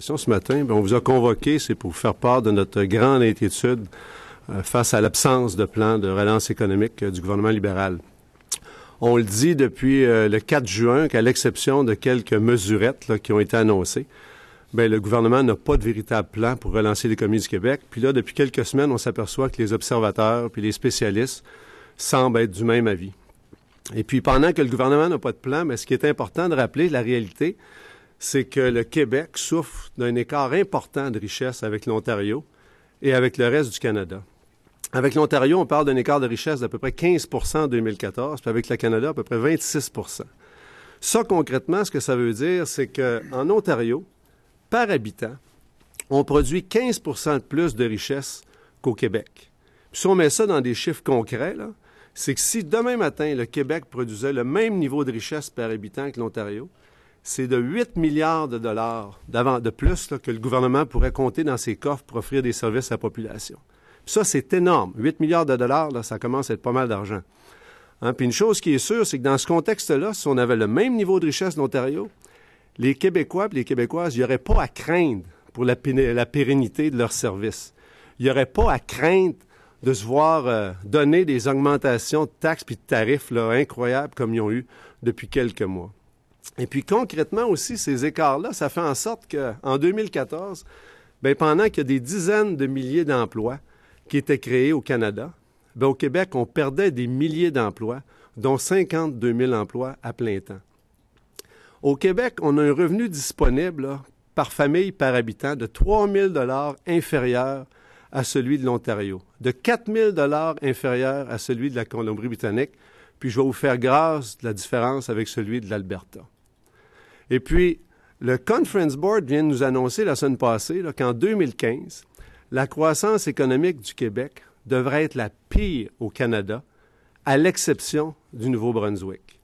Ce matin, ben, on vous a convoqué, c'est pour vous faire part de notre grande inquiétude euh, face à l'absence de plan de relance économique euh, du gouvernement libéral. On le dit depuis euh, le 4 juin qu'à l'exception de quelques mesurettes qui ont été annoncées, ben, le gouvernement n'a pas de véritable plan pour relancer l'économie du Québec. Puis là, depuis quelques semaines, on s'aperçoit que les observateurs puis les spécialistes semblent être du même avis. Et puis, pendant que le gouvernement n'a pas de plan, mais ben, ce qui est important de rappeler, la réalité, c'est que le Québec souffre d'un écart important de richesse avec l'Ontario et avec le reste du Canada. Avec l'Ontario, on parle d'un écart de richesse d'à peu près 15 en 2014, puis avec le Canada, à peu près 26 Ça, concrètement, ce que ça veut dire, c'est qu'en Ontario, par habitant, on produit 15 de plus de richesse qu'au Québec. si on met ça dans des chiffres concrets, c'est que si demain matin, le Québec produisait le même niveau de richesse par habitant que l'Ontario, c'est de 8 milliards de dollars de plus que le gouvernement pourrait compter dans ses coffres pour offrir des services à la population. ça, c'est énorme. 8 milliards de dollars, ça commence à être pas mal d'argent. Hein? Puis une chose qui est sûre, c'est que dans ce contexte-là, si on avait le même niveau de richesse d'Ontario, les Québécois et les Québécoises, il n'y aurait pas à craindre pour la, pérennité de leurs services. Il n'y aurait pas à craindre de se voir euh, donner des augmentations de taxes et de tarifs incroyables comme ils ont eu depuis quelques mois. Et puis concrètement aussi, ces écarts-là, ça fait en sorte qu'en 2014, bien, pendant qu'il y a des dizaines de milliers d'emplois qui étaient créés au Canada, ben, au Québec, on perdait des milliers d'emplois, dont 52 000 emplois à plein temps. Au Québec, on a un revenu disponible par famille par habitant de 3 000 inférieur à celui de l'Ontario, de 4 000 inférieur à celui de la Colombie-Britannique, puis je vais vous faire grâce de la différence avec celui de l'Alberta. Et puis, le Conference Board vient de nous annoncer la semaine passée qu'en 2015, la croissance économique du Québec devrait être la pire au Canada, à l'exception du Nouveau-Brunswick.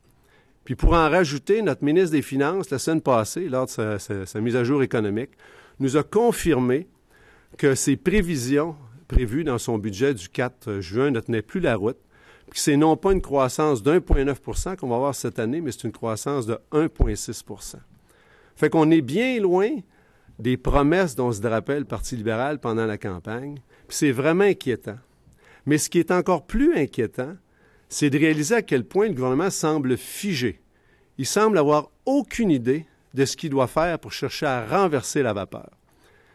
Puis pour en rajouter, notre ministre des Finances, la semaine passée, lors de sa, mise à jour économique, nous a confirmé que ses prévisions prévues dans son budget du 4 juin ne tenaient plus la route c'est non pas une croissance d'1,9 qu'on va avoir cette année, mais c'est une croissance de 1,6 Fait qu'on est bien loin des promesses dont se drapait le Parti libéral pendant la campagne, puis c'est vraiment inquiétant. Mais ce qui est encore plus inquiétant, c'est de réaliser à quel point le gouvernement semble figé. Il semble avoir aucune idée de ce qu'il doit faire pour chercher à renverser la vapeur.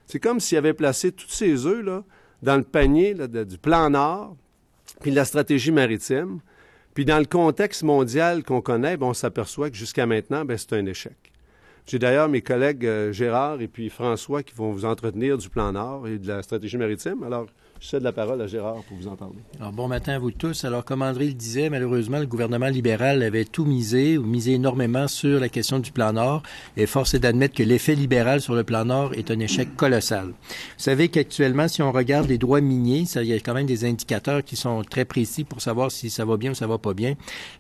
C'est comme s'il avait placé tous ses œufs là, dans le panier du plan Nord, puis de la stratégie maritime. Puis dans le contexte mondial qu'on connaît, ben, on s'aperçoit que jusqu'à maintenant, ben, c'est un échec. J'ai d'ailleurs mes collègues euh, Gérard et puis François qui vont vous entretenir du plan Nord et de la stratégie maritime. Alors, je cède la parole à Gérard pour vous entendre. Alors, bon matin à vous tous. Alors, comme André le disait, malheureusement, le gouvernement libéral avait tout misé ou misé énormément sur la question du plan Nord et force est d'admettre que l'effet libéral sur le plan Nord est un échec colossal. Vous savez qu'actuellement, si on regarde les droits miniers, ça, il y a quand même des indicateurs qui sont très précis pour savoir si ça va bien ou ça va pas bien.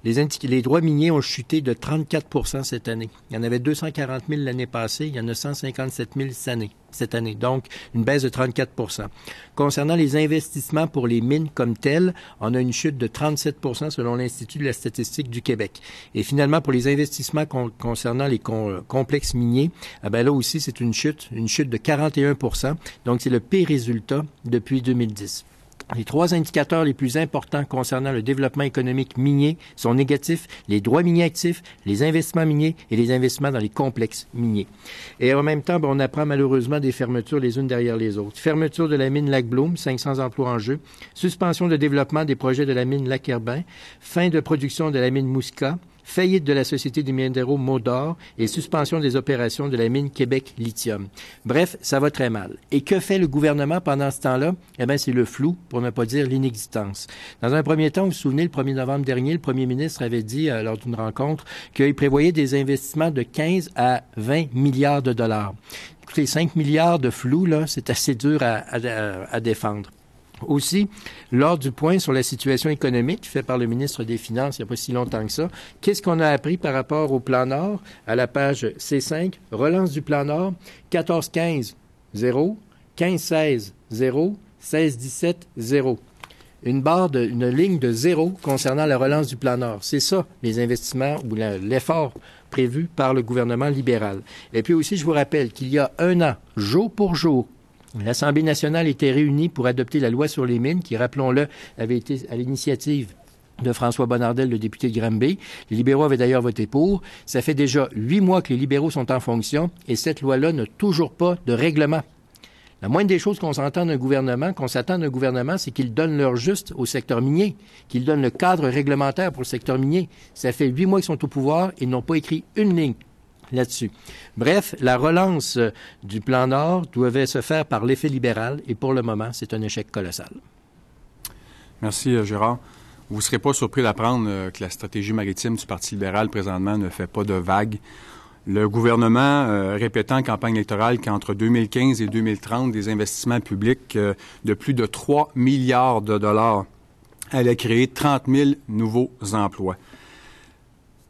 Les, les droits miniers ont chuté de 34 cette année. Il y en avait 240 000 l'année passée, il y en a 157 000 cette année cette année, donc une baisse de 34 Concernant les investissements pour les mines comme telles, on a une chute de 37 selon l'Institut de la statistique du Québec. Et finalement, pour les investissements concernant les complexes miniers, ah ben là aussi, c'est une chute, une chute de 41 Donc, c'est le pire résultat depuis 2010. Les trois indicateurs les plus importants concernant le développement économique minier sont négatifs, les droits miniers actifs, les investissements miniers et les investissements dans les complexes miniers. Et en même temps, ben, on apprend malheureusement des fermetures les unes derrière les autres. Fermeture de la mine Lac Bloom, 500 emplois en jeu, suspension de développement des projets de la mine Lac Herbin, fin de production de la mine Mousca, faillite de la Société des minéraux Modor et suspension des opérations de la mine Québec Lithium. Bref, ça va très mal. Et que fait le gouvernement pendant ce temps-là? Eh bien, c'est le flou, pour ne pas dire l'inexistence. Dans un premier temps, vous vous souvenez, le 1er novembre dernier, le premier ministre avait dit, euh, lors d'une rencontre, qu'il prévoyait des investissements de 15 à 20 milliards de dollars. Écoutez, 5 milliards de flou, là, c'est assez dur à défendre. Aussi, lors du point sur la situation économique fait par le ministre des Finances il n'y a pas si longtemps que ça, qu'est-ce qu'on a appris par rapport au plan Nord à la page C5, relance du plan Nord, 14-15, 0, 15-16, 0, 16-17, 0 une barre, de, une ligne de zéro concernant la relance du plan Nord. C'est ça, les investissements ou l'effort prévu par le gouvernement libéral. Et puis aussi, je vous rappelle qu'il y a un an, jour pour jour, L'Assemblée nationale était réunie pour adopter la loi sur les mines qui, rappelons-le, avait été à l'initiative de François Bonnardel, le député de Granby. Les libéraux avaient d'ailleurs voté pour. Ça fait déjà huit mois que les libéraux sont en fonction et cette loi-là n'a toujours pas de règlement. La moindre des choses qu'on s'entend d'un gouvernement, qu'on s'attend d'un gouvernement, c'est qu'il donne leur juste au secteur minier, qu'il donne le cadre réglementaire pour le secteur minier. Ça fait huit mois qu'ils sont au pouvoir et n'ont pas écrit une ligne là-dessus. Bref, la relance euh, du plan Nord devait se faire par l'effet libéral et pour le moment, c'est un échec colossal. Merci, euh, Gérard. Vous ne serez pas surpris d'apprendre euh, que la stratégie maritime du Parti libéral présentement ne fait pas de vagues. Le gouvernement répétant en campagne électorale qu'entre 2015 et 2030, des investissements publics de plus de 3 milliards de dollars allaient créer 30 000 nouveaux emplois.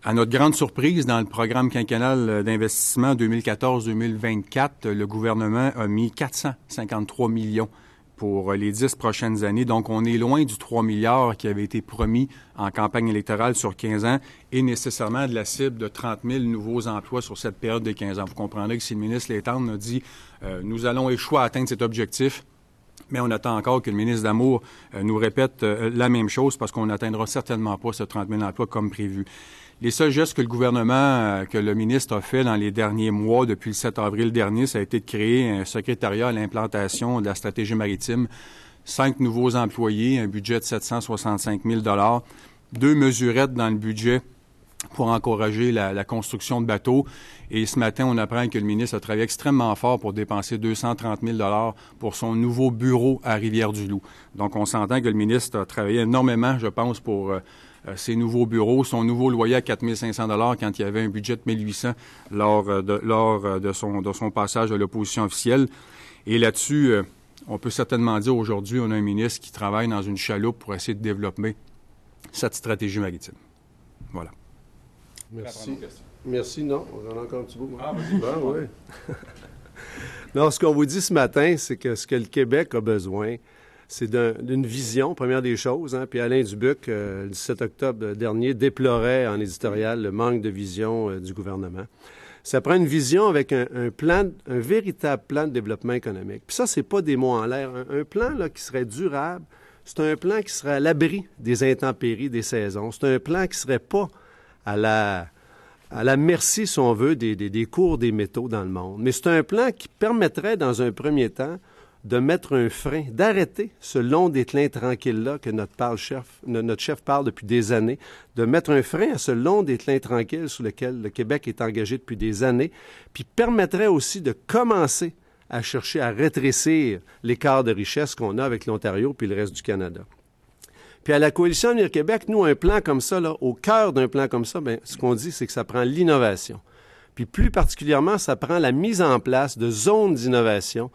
À notre grande surprise, dans le programme quinquennal euh, d'investissement 2014-2024, le gouvernement a mis 453 millions pour euh, les dix prochaines années. Donc, on est loin du 3 milliards qui avait été promis en campagne électorale sur 15 ans et nécessairement de la cible de 30 000 nouveaux emplois sur cette période de 15 ans. Vous comprendrez que si le ministre Létendre a dit euh, nous allons échouer à atteindre cet objectif », mais on attend encore que le ministre d'Amour nous répète la même chose parce qu'on n'atteindra certainement pas ce 30 000 emplois comme prévu. Les seuls gestes que le gouvernement, euh, que le ministre a fait dans les derniers mois, depuis le 7 avril dernier, ça a été de créer un secrétariat à l'implantation de la stratégie maritime, cinq nouveaux employés, un budget de 765 000 deux mesurettes dans le budget pour encourager la, construction de bateaux. Et ce matin, on apprend que le ministre a travaillé extrêmement fort pour dépenser 230 000 pour son nouveau bureau à Rivière-du-Loup. Donc, on s'entend que le ministre a travaillé énormément, je pense, pour euh, euh, ses nouveaux bureaux, son nouveau loyer à 4 dollars quand il y avait un budget de 1800 lors euh, de lors euh, de son son passage à l'opposition officielle. Et là-dessus, on peut certainement dire aujourd'hui, on a un ministre qui travaille dans une chaloupe pour essayer de développer cette stratégie maritime. Voilà. Merci. Merci, non. On en a encore un petit bout. Ah, ah oui. non, ce qu'on vous dit ce matin, c'est que ce que le Québec a besoin, c'est d'une vision, première des choses. Hein. Puis Alain Dubuc, euh, le 17 octobre dernier, déplorait en éditorial le manque de vision euh, du gouvernement. Ça prend une vision avec un, plan, un véritable plan de développement économique. Puis ça, n'est pas des mots en l'air. Hein. Un, plan là, qui serait durable, c'est un plan qui serait à l'abri des intempéries des saisons. C'est un plan qui serait pas à la à la merci, si on veut, des cours des métaux dans le monde. Mais c'est un plan qui permettrait, dans un premier temps, de mettre un frein, d'arrêter ce long déclin tranquille-là que notre, chef, parle depuis des années, de mettre un frein à ce long déclin tranquille sur lequel le Québec est engagé depuis des années, puis permettrait aussi de commencer à chercher à rétrécir l'écart de richesse qu'on a avec l'Ontario puis le reste du Canada. Puis à la Coalition Avenir Québec, nous, un plan comme ça, là, au cœur d'un plan comme ça, bien, ce qu'on dit, c'est que ça prend l'innovation. Puis plus particulièrement, ça prend la mise en place de zones d'innovation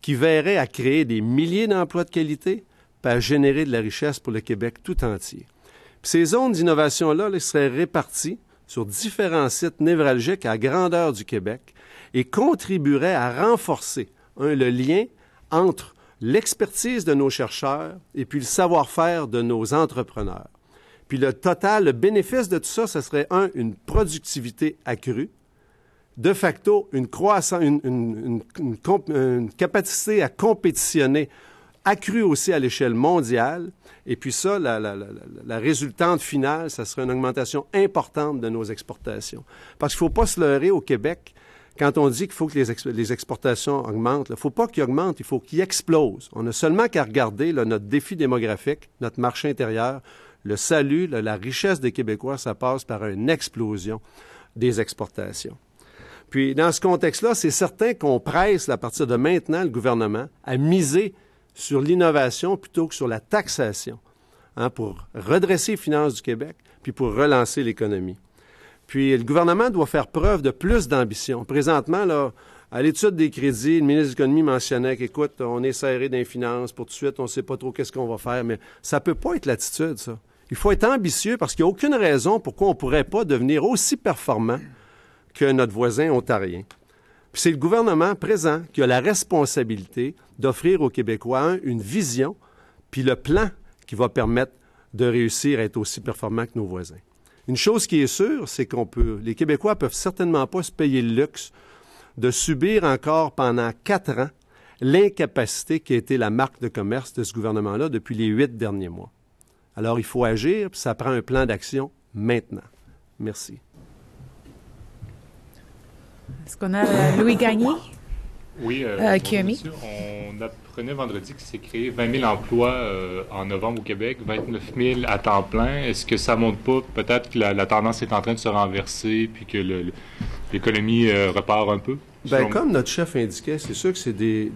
qui verrait à créer des milliers d'emplois de qualité, puis à générer de la richesse pour le Québec tout entier. Puis ces zones d'innovation-là elles seraient réparties sur différents sites névralgiques à grandeur du Québec et contribueraient à renforcer un, le lien entre l'expertise de nos chercheurs et puis le savoir-faire de nos entrepreneurs. Puis le total, le bénéfice de tout ça, ce serait un, une productivité accrue, de facto une croissance, une, capacité à compétitionner accrue aussi à l'échelle mondiale. Et puis ça, la, résultante finale, ça serait une augmentation importante de nos exportations. Parce qu'il ne faut pas se leurrer au Québec quand on dit qu'il faut que les, exportations augmentent. Il ne faut pas qu'ils augmentent, il faut qu'ils explosent. On n'a seulement qu'à regarder notre défi démographique, notre marché intérieur. Le salut, la richesse des Québécois, ça passe par une explosion des exportations. Puis, dans ce contexte-là, c'est certain qu'on presse, à partir de maintenant, le gouvernement à miser sur l'innovation plutôt que sur la taxation hein, pour redresser les finances du Québec puis pour relancer l'économie. Puis, le gouvernement doit faire preuve de plus d'ambition. Présentement, là, à l'étude des crédits, le ministre de l'Économie mentionnait qu'écoute, on est serré dans les finances, pour tout de suite, on ne sait pas trop qu'est-ce qu'on va faire, mais ça ne peut pas être l'attitude, ça. Il faut être ambitieux parce qu'il n'y a aucune raison pourquoi on ne pourrait pas devenir aussi performant que notre voisin ontarien. Puis c'est le gouvernement présent qui a la responsabilité d'offrir aux Québécois une vision, puis le plan qui va permettre de réussir à être aussi performant que nos voisins. Une chose qui est sûre, c'est qu'on peut, les Québécois peuvent certainement pas se payer le luxe de subir encore pendant quatre ans l'incapacité qui a été la marque de commerce de ce gouvernement-là depuis les huit derniers mois. Alors il faut agir, puis ça prend un plan d'action maintenant. Merci. Est-ce qu'on a euh, Louis Gagné? Oui, euh, euh, monsieur, on apprenait vendredi qu'il s'est créé 20 000 emplois en novembre au Québec, 29 000 à temps plein. Est-ce que ça monte pas? Peut-être que la, tendance est en train de se renverser puis que l'économie repart un peu? Ben, comme notre chef indiquait, c'est sûr que c'est des,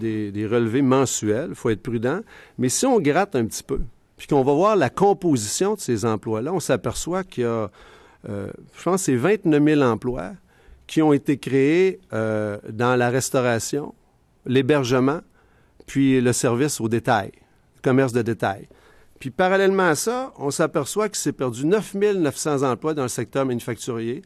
relevés mensuels, il faut être prudent, mais si on gratte un petit peu, puis qu'on va voir la composition de ces emplois-là, on s'aperçoit qu'il y a, je pense, c'est 29 000 emplois qui ont été créés euh, dans la restauration, l'hébergement, puis le service au détail, le commerce de détail. Puis parallèlement à ça, on s'aperçoit qu'il s'est perdu 9 900 emplois dans le secteur manufacturier.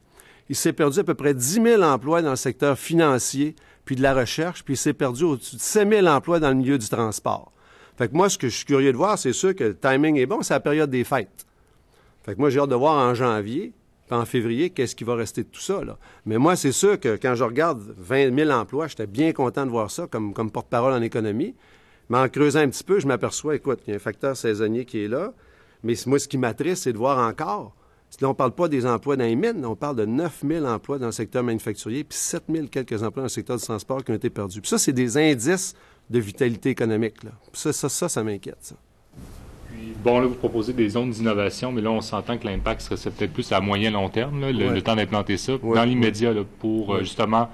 Il s'est perdu à peu près 10 000 emplois dans le secteur financier, puis de la recherche, puis il s'est perdu au-dessus de 7 000 emplois dans le milieu du transport. Fait que moi, ce que je suis curieux de voir, c'est sûr que le timing est bon, c'est la période des fêtes. Fait que moi, j'ai hâte de voir en janvier en février, qu'est-ce qui va rester de tout ça? Là? Mais moi, c'est sûr que quand je regarde 20 000 emplois, j'étais bien content de voir ça comme, porte-parole en économie. Mais en creusant un petit peu, je m'aperçois, écoute, il y a un facteur saisonnier qui est là. Mais moi, ce qui m'attriste, c'est de voir encore. Là, on ne parle pas des emplois dans les mines, on parle de 9 000 emplois dans le secteur manufacturier, puis 7 000 quelques emplois dans le secteur du transport qui ont été perdus. Puis ça, c'est des indices de vitalité économique. ça, ça, ça, ça m'inquiète bon, là, vous proposez des zones d'innovation, mais là, on s'entend que l'impact serait peut-être plus à moyen long terme, le, temps d'implanter ça, dans l'immédiat, pour euh, justement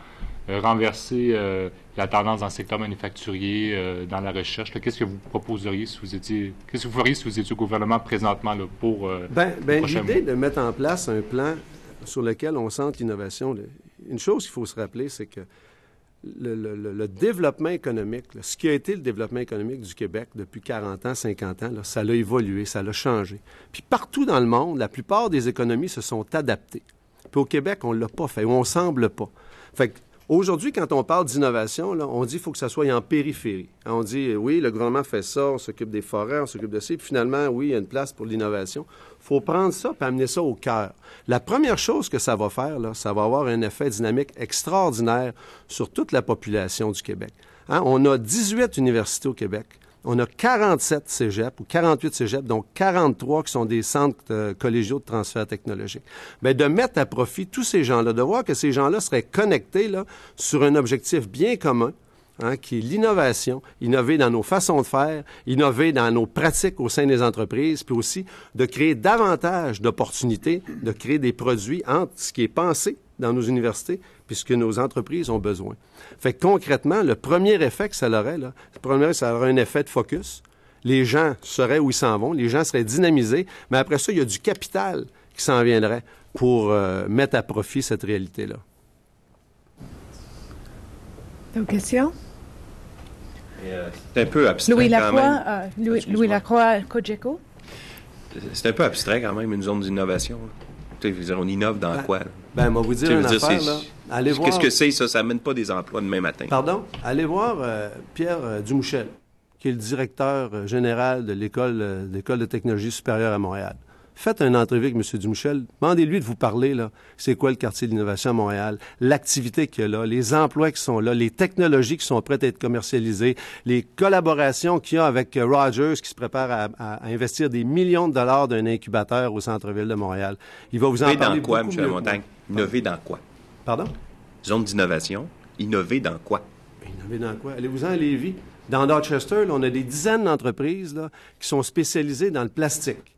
euh, renverser euh, la tendance dans le secteur manufacturier, dans la recherche. Qu'est-ce que vous proposeriez si vous étiez, que vous feriez si vous étiez au gouvernement présentement pour ben, ben, l'idée de mettre en place un plan sur lequel on sente l'innovation. Une chose qu'il faut se rappeler, c'est que le, développement économique, ce qui a été le développement économique du Québec depuis 40 ans, 50 ans, ça l'a évolué, ça l'a changé. Puis partout dans le monde, la plupart des économies se sont adaptées. Puis au Québec, on ne l'a pas fait, ou on semble pas. Fait Aujourd'hui, quand on parle d'innovation, on dit qu'il faut que ça soit en périphérie. Hein, on dit, oui, le gouvernement fait ça, on s'occupe des forêts, on s'occupe de ça. Puis finalement, oui, il y a une place pour l'innovation. Il faut prendre ça et amener ça au cœur. La première chose que ça va faire, là, ça va avoir un effet dynamique extraordinaire sur toute la population du Québec. Hein, on a 18 universités au Québec on a 47 cégeps ou 48 cégeps, donc 43 qui sont des centres euh, collégiaux de transfert technologique. Mais ben, de mettre à profit tous ces gens-là, de voir que ces gens-là seraient connectés là, sur un objectif bien commun, Hein, qui est l'innovation, innover dans nos façons de faire, innover dans nos pratiques au sein des entreprises, puis aussi de créer davantage d'opportunités, de créer des produits entre ce qui est pensé dans nos universités puis ce que nos entreprises ont besoin. Fait que concrètement, le premier effet que ça aurait, là, le premier, ça aurait un effet de focus. Les gens seraient où ils s'en vont, les gens seraient dynamisés, mais après ça, il y a du capital qui s'en viendrait pour euh, mettre à profit cette réalité-là. questions? Euh, c'est un peu abstrait Louis Lacroix, quand même. Euh, Louis, Louis, Lacroix, Cogeco. C'est un peu abstrait quand même, une zone d'innovation. On innove dans ben, quoi? Ben, moi, vous dire une affaire, là. Allez voir... Qu'est-ce que c'est, ça? Ça mène pas des emplois demain matin. Pardon? Allez voir euh, Pierre Dumouchel, qui est le directeur général de l'école de technologie supérieure à Montréal faites un entrevue avec M. Dumouchel. Demandez-lui de vous parler, là, c'est quoi le quartier de l'innovation à Montréal, l'activité qu'il y a là, les emplois qui sont là, les technologies qui sont prêtes à être commercialisées, les collaborations qu'il y a avec euh, Rogers qui se prépare à, investir des millions de dollars d'un incubateur au centre-ville de Montréal. Il va vous en parler dans quoi, M. Montagne? Innover dans quoi? Pardon? Zone d'innovation. Innover dans quoi? Innover dans quoi? Allez-vous-en à Lévis. Dans Dorchester, on a des dizaines d'entreprises qui sont spécialisées dans le plastique.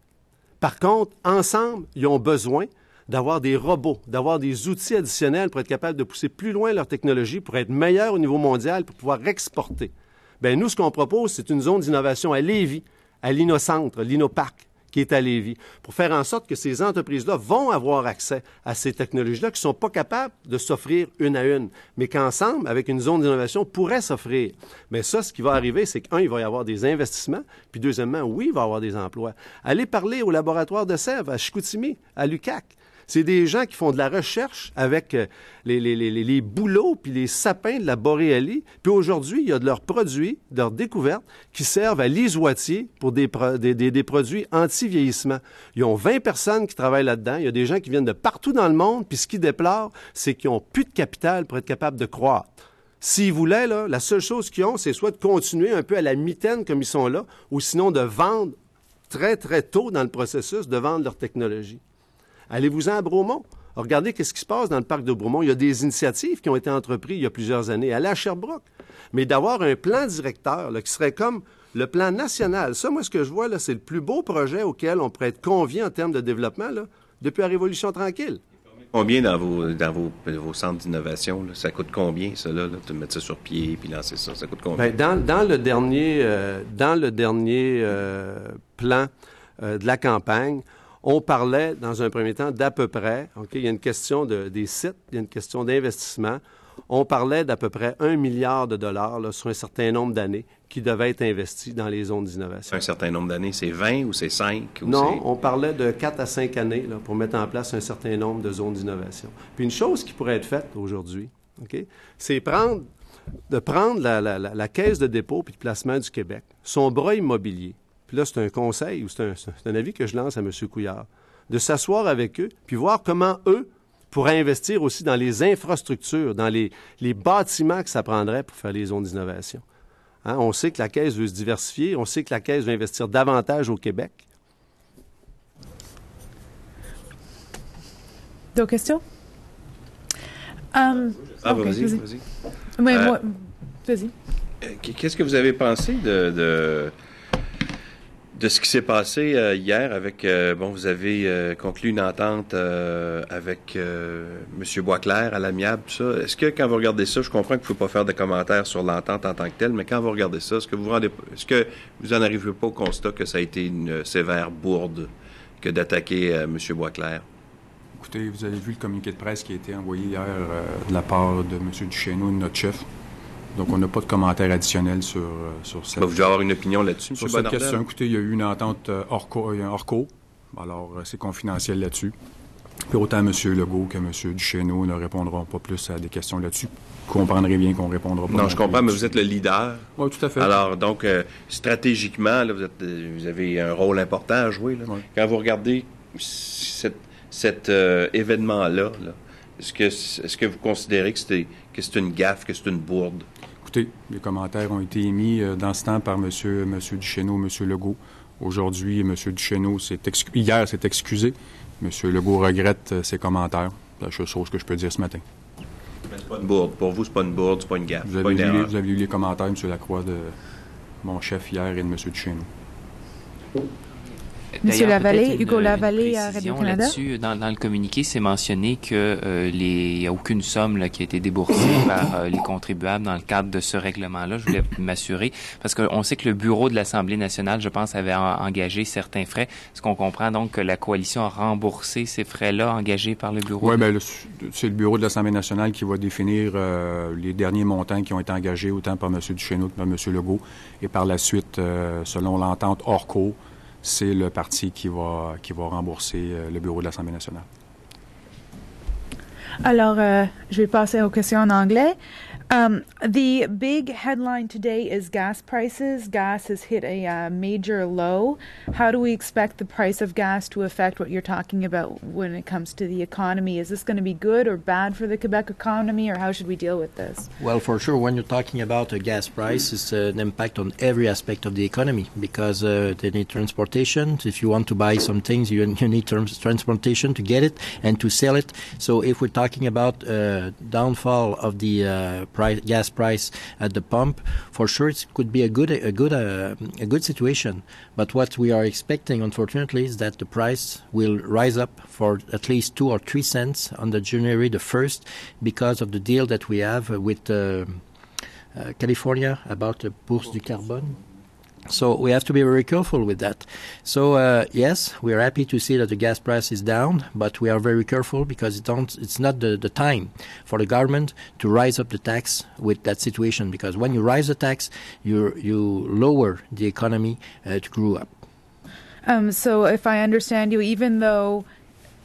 Par contre, ensemble, ils ont besoin d'avoir des robots, d'avoir des outils additionnels pour être capables de pousser plus loin leur technologie, pour être meilleurs au niveau mondial, pour pouvoir exporter. Bien, nous, ce qu'on propose, c'est une zone d'innovation à Lévis, à l'Innocentre, l'Innoparc, qui est à Lévis, pour faire en sorte que ces entreprises-là vont avoir accès à ces technologies-là qui ne sont pas capables de s'offrir une à une, mais qu'ensemble, avec une zone d'innovation, pourraient s'offrir. Mais ça, ce qui va arriver, c'est qu'un, il va y avoir des investissements, puis deuxièmement, oui, il va y avoir des emplois. Allez parler au laboratoire de Sèvres, à Chicoutimi, à Lucac. C'est des gens qui font de la recherche avec euh, les, bouleaux puis les sapins de la boréalie. Puis aujourd'hui, il y a de leurs produits, de leurs découvertes, qui servent à l'isoitier pour des, produits anti-vieillissement. Ils ont 20 personnes qui travaillent là-dedans. Il y a des gens qui viennent de partout dans le monde. Puis ce qu'ils déplorent, c'est qu'ils n'ont plus de capital pour être capables de croître. S'ils voulaient, là, la seule chose qu'ils ont, c'est soit de continuer un peu à la mitaine comme ils sont là, ou sinon de vendre très, très tôt dans le processus, de vendre leur technologie. Allez-vous-en à Bromont. Regardez ce qui se passe dans le parc de Bromont. Il y a des initiatives qui ont été entreprises il y a plusieurs années. Allez à Sherbrooke. Mais d'avoir un plan directeur qui serait comme le plan national. Ça, moi, ce que je vois, là, c'est le plus beau projet auquel on pourrait être convié en termes de développement depuis la Révolution tranquille. Combien dans vos, dans vos, centres d'innovation? Ça coûte combien, ça, là, de mettre ça sur pied et lancer ça? Ça coûte combien? Ben, dans, le dernier, euh, euh, plan euh, de la campagne, on parlait, dans un premier temps, d'à peu près, il y a une question des sites, il y a une question d'investissement. On parlait d'à peu près un milliard de dollars sur un certain nombre d'années qui devaient être investis dans les zones d'innovation. Un certain nombre d'années, c'est 20 ou c'est 5? non, on parlait de 4 à 5 années pour mettre en place un certain nombre de zones d'innovation. Puis une chose qui pourrait être faite aujourd'hui, c'est prendre, de prendre la, Caisse de dépôt et de placement du Québec, son bras immobilier, puis là c'est un conseil ou c'est un, avis que je lance à M. Couillard, de s'asseoir avec eux, puis voir comment eux pourraient investir aussi dans les infrastructures, dans les, bâtiments que ça prendrait pour faire les zones d'innovation. Hein, on sait que la Caisse veut se diversifier, on sait que la Caisse veut investir davantage au Québec. D'autres questions? Euh, ah, ah vas-y, vas-y. Euh, moi, vas-y. Qu'est-ce que vous avez pensé de de ce qui s'est passé euh, hier avec, euh, bon, vous avez euh, conclu une entente avec M. Boisclair à l'amiable, ça. Est-ce que quand vous regardez ça, je comprends que vous ne pouvez pas faire de commentaires sur l'entente en tant que telle, mais quand vous regardez ça, est-ce que vous rendez, est-ce que vous en arrivez pas au constat que ça a été une sévère bourde que d'attaquer M. Boisclair? Écoutez, vous avez vu le communiqué de presse qui a été envoyé hier de la part de M. Duchesneau, notre chef. Donc, on n'a pas de commentaire additionnel sur, euh, sur bah, vous devez avoir une opinion là-dessus, Sur cette question, écoutez, il y a eu une entente euh, hors, euh, Alors, c'est confidentiel là-dessus. Puis autant M. Legault que M. Duchesneau ne répondront pas plus à des questions là-dessus. Vous comprendrez bien qu'on répondra pas. Non, je comprends, mais vous êtes le leader. Oui, tout à fait. Alors, donc, stratégiquement, là, vous, êtes, vous, avez un rôle important à jouer. Quand vous regardez cet événement-là, là, est ce que, est-ce que vous considérez que c'était que c'est une gaffe, que c'est une bourde? Écoutez, les commentaires ont été émis euh, dans ce temps par M. Monsieur, monsieur M. Legault. Aujourd'hui, M. Duchesneau, s'est hier, s'est excusé. M. Legault regrette euh, ses commentaires. C'est la seule chose que je peux dire ce matin. Mais c'est pas une bourde. Pour vous, c'est pas une bourde, c'est pas une gaffe. Vous avez, lu, vous avez lu les commentaires, M. Lacroix, de mon chef hier et de M. Duchesneau. Monsieur Lavallée, Hugo euh, Lavallée à radio Là-dessus, euh, dans, le communiqué, c'est mentionné que n'y euh, a aucune somme qui a été déboursée par les contribuables dans le cadre de ce règlement-là. Je voulais m'assurer parce qu'on sait que le bureau de l'Assemblée nationale, je pense, avait engagé certains frais. Est-ce qu'on comprend donc que la coalition a remboursé ces frais-là engagés par le bureau? Oui, bien, c'est le bureau de l'Assemblée nationale qui va définir les derniers montants qui ont été engagés autant par M. Duchesneau que par M. Legault et par la suite, selon l'entente hors cours, c'est le parti qui va, qui va rembourser euh, le bureau de l'Assemblée nationale. Alors, euh, je vais passer aux questions en anglais. Um, the big headline today is gas prices. Gas has hit a uh, major low. How do we expect the price of gas to affect what you're talking about when it comes to the economy? Is this going to be good or bad for the Quebec economy, or how should we deal with this? Well, for sure, when you're talking about a gas price, it's uh, an impact on every aspect of the economy because uh, they need transportation. If you want to buy some things, you, you need trans- transportation to get it and to sell it. So if we're talking about uh, downfall of the uh, price, gas price at the pump, for sure it could be a good a good uh, a good situation. But what we are expecting, unfortunately, is that the price will rise up for at least two or three cents on the January the first because of the deal that we have with uh, uh California about the Bourse du Carbone. So we have to be very careful with that. So uh, yes, we are happy to see that the gas price is down, but we are very careful because it it's not the, the time for the government to rise up the tax with that situation. Because when you rise the tax, you you lower the economy uh, to grow up. Um, so if I understand you, even though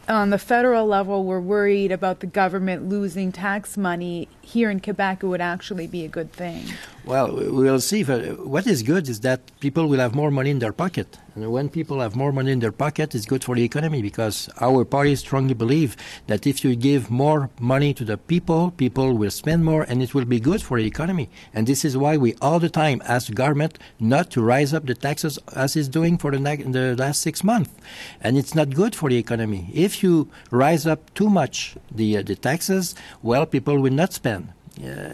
on the federal level we're worried about the government losing tax money, here in Quebec it would actually be a good thing? Well, we'll see. what is good is that people will have more money in their pocket. And when people have more money in their pocket, it's good for the economy because our party strongly believe that if you give more money to the people, people will spend more and it will be good for the economy. And this is why we all the time ask government not to rise up the taxes as it's doing for the, the last six months. And it's not good for the economy. If you rise up too much the, uh, the taxes, well, people will not spend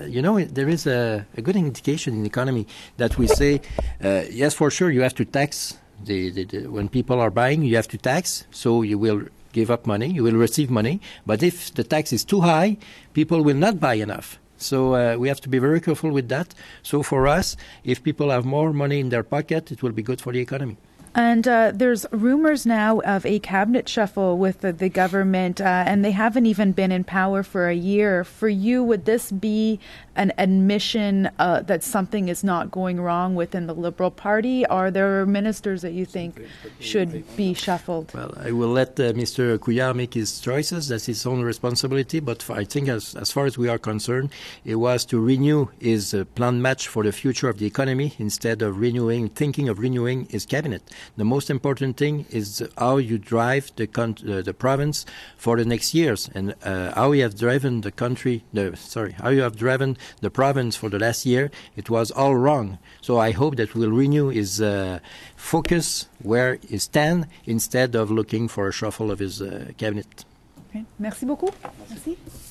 you know, there is a, a, good indication in the economy that we say, uh, yes, for sure, you have to tax. The, the, the, when people are buying, you have to tax, so you will give up money, you will receive money. But if the tax is too high, people will not buy enough. So uh, we have to be very careful with that. So for us, if people have more money in their pocket, it will be good for the economy. And uh, there's rumors now of a cabinet shuffle with the, the government, uh, and they haven't even been in power for a year. For you, would this be an admission uh, that something is not going wrong within the Liberal Party? Are there ministers that you think should be shuffled? Well, I will let uh, Mr. Couillard make his choices. That's his own responsibility. But I think, as, as far as we are concerned, it was to renew his uh, plan match for the future of the economy instead of renewing, thinking of renewing his cabinet. The most important thing is how you drive the, uh, the province for the next years and uh, how you have driven the country, the, sorry, how you have driven the province for the last year, it was all wrong. So I hope that we'll renew his uh, focus where he stand instead of looking for a shuffle of his uh, cabinet. Okay. Merci beaucoup. Merci. Merci.